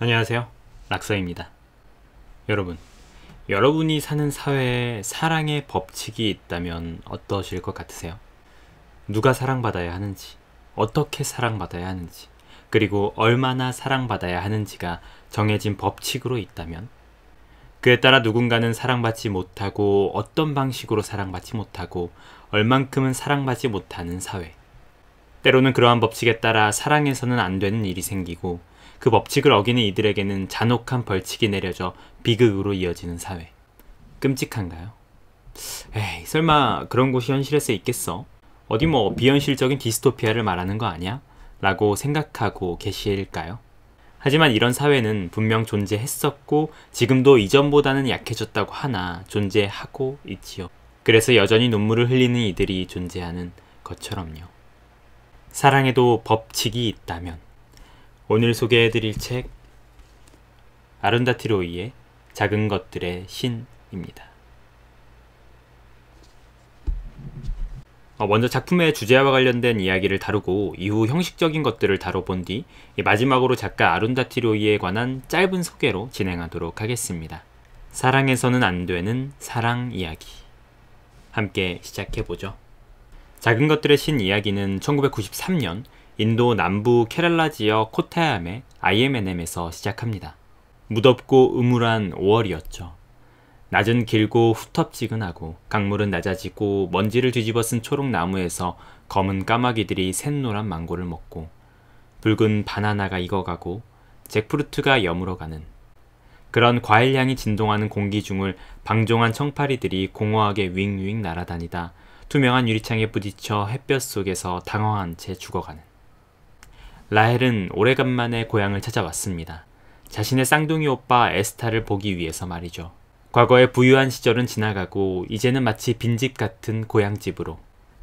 안녕하세요 락서입니다 여러분 여러분이 사는 사회에 사랑의 법칙이 있다면 어떠실 것 같으세요? 누가 사랑받아야 하는지 어떻게 사랑받아야 하는지 그리고 얼마나 사랑받아야 하는지가 정해진 법칙으로 있다면 그에 따라 누군가는 사랑받지 못하고 어떤 방식으로 사랑받지 못하고 얼만큼은 사랑받지 못하는 사회 때로는 그러한 법칙에 따라 사랑해서는 안 되는 일이 생기고 그 법칙을 어기는 이들에게는 잔혹한 벌칙이 내려져 비극으로 이어지는 사회. 끔찍한가요? 에이, 설마 그런 곳이 현실에서 있겠어? 어디 뭐 비현실적인 디스토피아를 말하는 거 아니야? 라고 생각하고 계실까요? 하지만 이런 사회는 분명 존재했었고 지금도 이전보다는 약해졌다고 하나 존재하고 있지요. 그래서 여전히 눈물을 흘리는 이들이 존재하는 것처럼요. 사랑에도 법칙이 있다면 오늘 소개해드릴 책 아룬다티로이의 작은 것들의 신입니다. 어, 먼저 작품의 주제와 관련된 이야기를 다루고 이후 형식적인 것들을 다뤄본 뒤 마지막으로 작가 아룬다티로이에 관한 짧은 소개로 진행하도록 하겠습니다. 사랑에서는안 되는 사랑 이야기 함께 시작해보죠. 작은 것들의 신 이야기는 1993년 인도 남부 케랄라 지역 코타얌의 IMNM에서 시작합니다. 무덥고 음울한 5월이었죠. 낮은 길고 후텁지근하고 강물은 낮아지고 먼지를 뒤집어 쓴 초록나무에서 검은 까마귀들이 샛노란 망고를 먹고 붉은 바나나가 익어가고 잭프루트가 여물어가는 그런 과일향이 진동하는 공기 중을 방종한 청파리들이 공허하게 윙윙 날아다니다 투명한 유리창에 부딪혀 햇볕 속에서 당황한 채 죽어가는 라헬은 오래간만에 고향을 찾아왔습니다. 자신의 쌍둥이 오빠 에스타를 보기 위해서 말이죠. 과거의 부유한 시절은 지나가고 이제는 마치 빈집 같은 고향집으로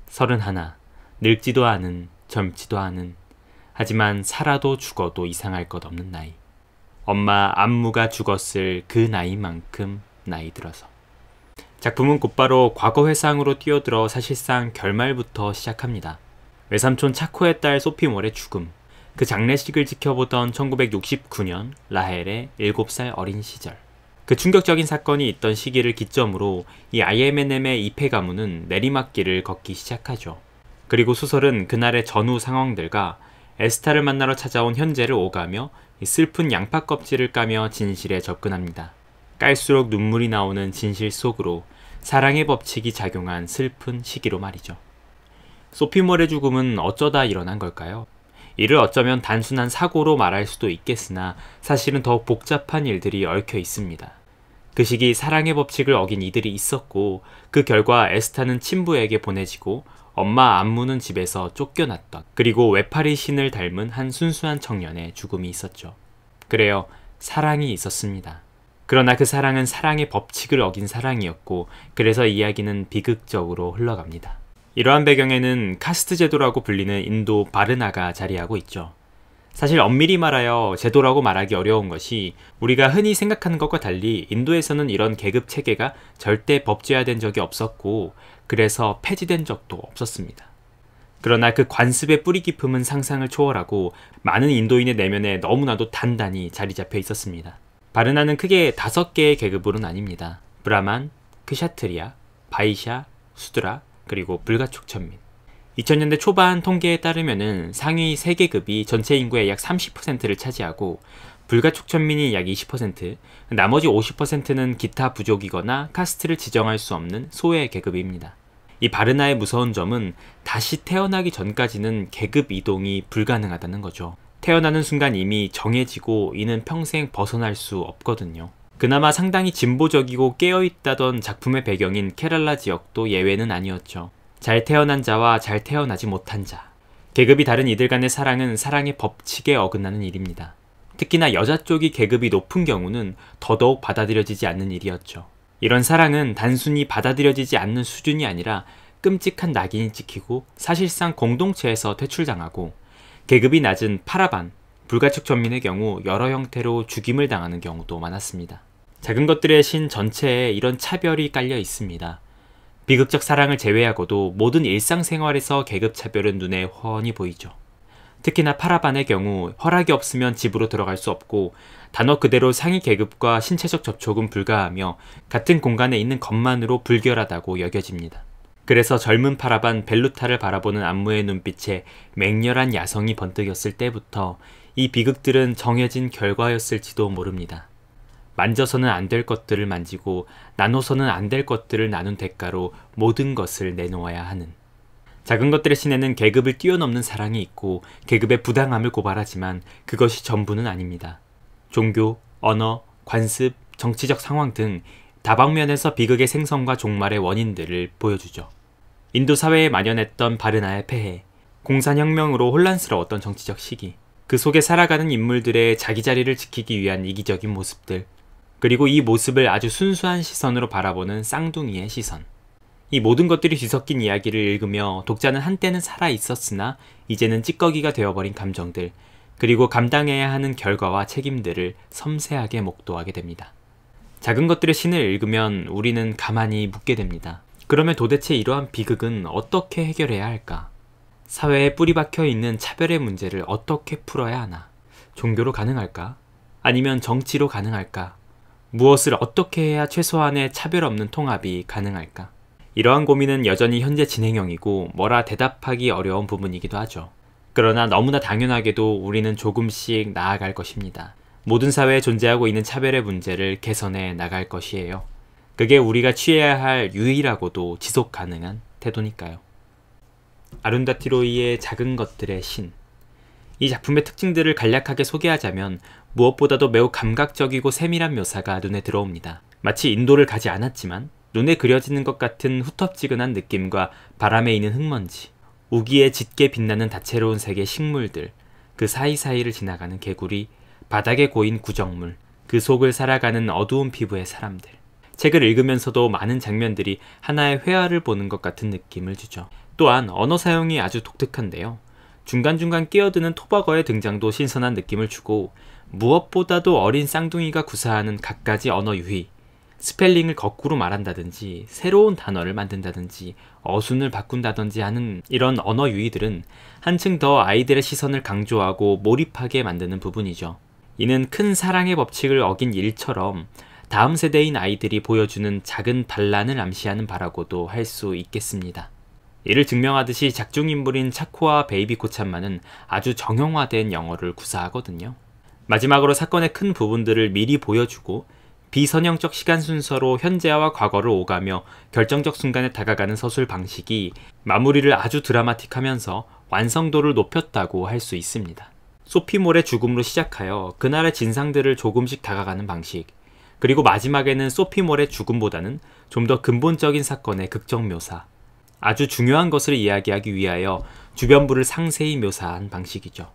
서른하나 늙지도 않은 젊지도 않은 하지만 살아도 죽어도 이상할 것 없는 나이 엄마 안무가 죽었을 그 나이만큼 나이 들어서 작품은 곧바로 과거 회상으로 뛰어들어 사실상 결말부터 시작합니다. 외삼촌 차코의 딸 소피몰의 죽음 그 장례식을 지켜보던 1969년 라헬의 7살 어린 시절. 그 충격적인 사건이 있던 시기를 기점으로 이 IMNM의 이페 가문은 내리막길을 걷기 시작하죠. 그리고 소설은 그날의 전후 상황들과 에스타를 만나러 찾아온 현재를 오가며 슬픈 양파 껍질을 까며 진실에 접근합니다. 깔수록 눈물이 나오는 진실 속으로 사랑의 법칙이 작용한 슬픈 시기로 말이죠. 소피몰의 죽음은 어쩌다 일어난 걸까요? 이를 어쩌면 단순한 사고로 말할 수도 있겠으나 사실은 더 복잡한 일들이 얽혀 있습니다. 그 시기 사랑의 법칙을 어긴 이들이 있었고 그 결과 에스타는 친부에게 보내지고 엄마 안무는 집에서 쫓겨났던 그리고 외파리 신을 닮은 한 순수한 청년의 죽음이 있었죠. 그래요. 사랑이 있었습니다. 그러나 그 사랑은 사랑의 법칙을 어긴 사랑이었고 그래서 이야기는 비극적으로 흘러갑니다. 이러한 배경에는 카스트 제도라고 불리는 인도 바르나가 자리하고 있죠. 사실 엄밀히 말하여 제도라고 말하기 어려운 것이 우리가 흔히 생각하는 것과 달리 인도에서는 이런 계급 체계가 절대 법제화된 적이 없었고 그래서 폐지된 적도 없었습니다. 그러나 그 관습의 뿌리 깊음은 상상을 초월하고 많은 인도인의 내면에 너무나도 단단히 자리 잡혀 있었습니다. 바르나는 크게 다섯 개의 계급으로 나뉩니다. 브라만, 크샤트리아, 바이샤, 수드라, 그리고 불가촉 천민. 2000년대 초반 통계에 따르면 상위 3계급이 전체 인구의 약 30%를 차지하고 불가촉 천민이 약 20%, 나머지 50%는 기타 부족이거나 카스트를 지정할 수 없는 소외 계급입니다. 이 바르나의 무서운 점은 다시 태어나기 전까지는 계급 이동이 불가능하다는 거죠. 태어나는 순간 이미 정해지고 이는 평생 벗어날 수 없거든요. 그나마 상당히 진보적이고 깨어있다던 작품의 배경인 케랄라 지역도 예외는 아니었죠. 잘 태어난 자와 잘 태어나지 못한 자. 계급이 다른 이들 간의 사랑은 사랑의 법칙에 어긋나는 일입니다. 특히나 여자 쪽이 계급이 높은 경우는 더더욱 받아들여지지 않는 일이었죠. 이런 사랑은 단순히 받아들여지지 않는 수준이 아니라 끔찍한 낙인이 찍히고 사실상 공동체에서 퇴출당하고 계급이 낮은 파라반, 불가축 전민의 경우 여러 형태로 죽임을 당하는 경우도 많았습니다. 작은 것들의 신 전체에 이런 차별이 깔려 있습니다. 비극적 사랑을 제외하고도 모든 일상생활에서 계급차별은 눈에 훤히 보이죠. 특히나 파라반의 경우 허락이 없으면 집으로 들어갈 수 없고 단어 그대로 상위 계급과 신체적 접촉은 불가하며 같은 공간에 있는 것만으로 불결하다고 여겨집니다. 그래서 젊은 파라반 벨루타를 바라보는 안무의 눈빛에 맹렬한 야성이 번뜩였을 때부터 이 비극들은 정해진 결과였을지도 모릅니다. 만져서는 안 될 것들을 만지고 나눠서는 안 될 것들을 나눈 대가로 모든 것을 내놓아야 하는 작은 것들의 신에는 계급을 뛰어넘는 사랑이 있고 계급의 부당함을 고발하지만 그것이 전부는 아닙니다. 종교, 언어, 관습, 정치적 상황 등 다방면에서 비극의 생성과 종말의 원인들을 보여주죠. 인도 사회에 만연했던 바르나의 폐해, 공산혁명으로 혼란스러웠던 정치적 시기, 그 속에 살아가는 인물들의 자기 자리를 지키기 위한 이기적인 모습들, 그리고 이 모습을 아주 순수한 시선으로 바라보는 쌍둥이의 시선. 이 모든 것들이 뒤섞인 이야기를 읽으며 독자는 한때는 살아 있었으나 이제는 찌꺼기가 되어버린 감정들, 그리고 감당해야 하는 결과와 책임들을 섬세하게 목도하게 됩니다. 작은 것들의 신을 읽으면 우리는 가만히 묻게 됩니다. 그러면 도대체 이러한 비극은 어떻게 해결해야 할까? 사회에 뿌리박혀 있는 차별의 문제를 어떻게 풀어야 하나? 종교로 가능할까? 아니면 정치로 가능할까? 무엇을 어떻게 해야 최소한의 차별 없는 통합이 가능할까? 이러한 고민은 여전히 현재 진행형이고 뭐라 대답하기 어려운 부분이기도 하죠. 그러나 너무나 당연하게도 우리는 조금씩 나아갈 것입니다. 모든 사회에 존재하고 있는 차별의 문제를 개선해 나갈 것이에요. 그게 우리가 취해야 할 유일하고도 지속 가능한 태도니까요. 아룬다티로이의 작은 것들의 신. 이 작품의 특징들을 간략하게 소개하자면 무엇보다도 매우 감각적이고 세밀한 묘사가 눈에 들어옵니다. 마치 인도를 가지 않았지만 눈에 그려지는 것 같은 후텁지근한 느낌과 바람에 있는 흙먼지, 우기에 짙게 빛나는 다채로운 색의 식물들, 그 사이사이를 지나가는 개구리, 바닥에 고인 구정물, 그 속을 살아가는 어두운 피부의 사람들. 책을 읽으면서도 많은 장면들이 하나의 회화를 보는 것 같은 느낌을 주죠. 또한 언어 사용이 아주 독특한데요. 중간중간 끼어드는 토박어의 등장도 신선한 느낌을 주고 무엇보다도 어린 쌍둥이가 구사하는 갖가지 언어 유희, 스펠링을 거꾸로 말한다든지 새로운 단어를 만든다든지 어순을 바꾼다든지 하는 이런 언어 유희들은 한층 더 아이들의 시선을 강조하고 몰입하게 만드는 부분이죠. 이는 큰 사랑의 법칙을 어긴 일처럼 다음 세대인 아이들이 보여주는 작은 반란을 암시하는 바라고도 할 수 있겠습니다. 이를 증명하듯이 작중인물인 차코와 베이비 코참마는 아주 정형화된 영어를 구사하거든요. 마지막으로 사건의 큰 부분들을 미리 보여주고 비선형적 시간 순서로 현재와 과거를 오가며 결정적 순간에 다가가는 서술 방식이 마무리를 아주 드라마틱하면서 완성도를 높였다고 할 수 있습니다. 소피몰의 죽음으로 시작하여 그날의 진상들을 조금씩 다가가는 방식, 그리고 마지막에는 소피몰의 죽음보다는 좀 더 근본적인 사건의 극적 묘사, 아주 중요한 것을 이야기하기 위하여 주변부를 상세히 묘사한 방식이죠.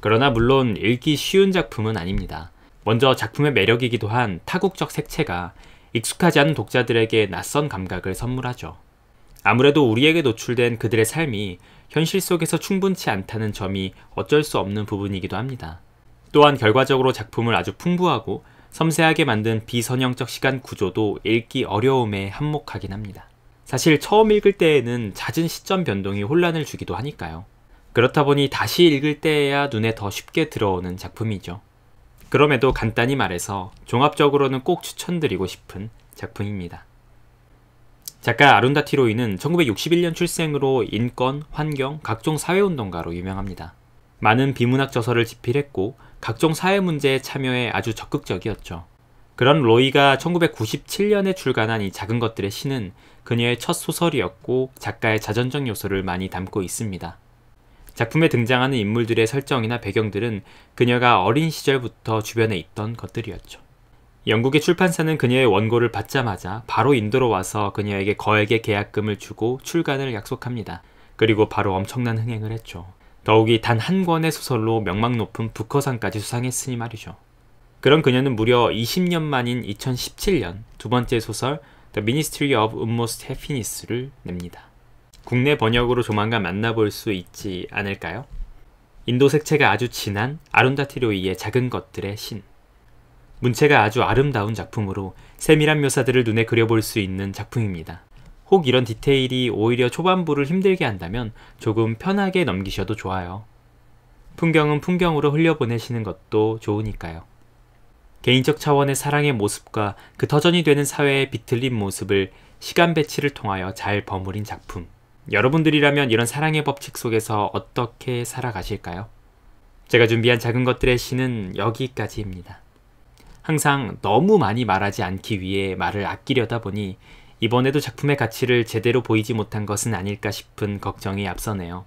그러나 물론 읽기 쉬운 작품은 아닙니다. 먼저 작품의 매력이기도 한 타국적 색채가 익숙하지 않은 독자들에게 낯선 감각을 선물하죠. 아무래도 우리에게 노출된 그들의 삶이 현실 속에서 충분치 않다는 점이 어쩔 수 없는 부분이기도 합니다. 또한 결과적으로 작품을 아주 풍부하고 섬세하게 만든 비선형적 시간 구조도 읽기 어려움에 한몫하긴 합니다. 사실 처음 읽을 때에는 잦은 시점 변동이 혼란을 주기도 하니까요. 그렇다 보니 다시 읽을 때에야 눈에 더 쉽게 들어오는 작품이죠. 그럼에도 간단히 말해서 종합적으로는 꼭 추천드리고 싶은 작품입니다. 작가 아룬다티로이는 1961년 출생으로 인권, 환경, 각종 사회운동가로 유명합니다. 많은 비문학 저서를 집필했고 각종 사회 문제에 참여해 아주 적극적이었죠. 그런 로이가 1997년에 출간한 이 작은 것들의 신은 그녀의 첫 소설이었고 작가의 자전적 요소를 많이 담고 있습니다. 작품에 등장하는 인물들의 설정이나 배경들은 그녀가 어린 시절부터 주변에 있던 것들이었죠. 영국의 출판사는 그녀의 원고를 받자마자 바로 인도로 와서 그녀에게 거액의 계약금을 주고 출간을 약속합니다. 그리고 바로 엄청난 흥행을 했죠. 더욱이 단 한 권의 소설로 명망 높은 북커상까지 수상했으니 말이죠. 그런 그녀는 무려 20년 만인 2017년 두 번째 소설 The Ministry of Almost Happiness를 냅니다. 국내 번역으로 조만간 만나볼 수 있지 않을까요? 인도 색채가 아주 진한 아론다티로이의 작은 것들의 신. 문체가 아주 아름다운 작품으로 세밀한 묘사들을 눈에 그려볼 수 있는 작품입니다. 혹 이런 디테일이 오히려 초반부를 힘들게 한다면 조금 편하게 넘기셔도 좋아요. 풍경은 풍경으로 흘려보내시는 것도 좋으니까요. 개인적 차원의 사랑의 모습과 그 터전이 되는 사회의 비틀린 모습을 시간 배치를 통하여 잘 버무린 작품. 여러분들이라면 이런 사랑의 법칙 속에서 어떻게 살아가실까요? 제가 준비한 작은 것들의 시는 여기까지입니다. 항상 너무 많이 말하지 않기 위해 말을 아끼려다 보니 이번에도 작품의 가치를 제대로 보이지 못한 것은 아닐까 싶은 걱정이 앞서네요.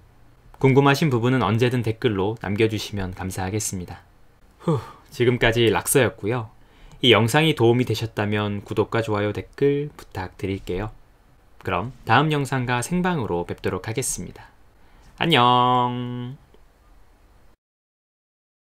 궁금하신 부분은 언제든 댓글로 남겨주시면 감사하겠습니다. 후, 지금까지 락서였고요. 이 영상이 도움이 되셨다면 구독과 좋아요 댓글 부탁드릴게요. 그럼 다음 영상과 생방으로 뵙도록 하겠습니다. 안녕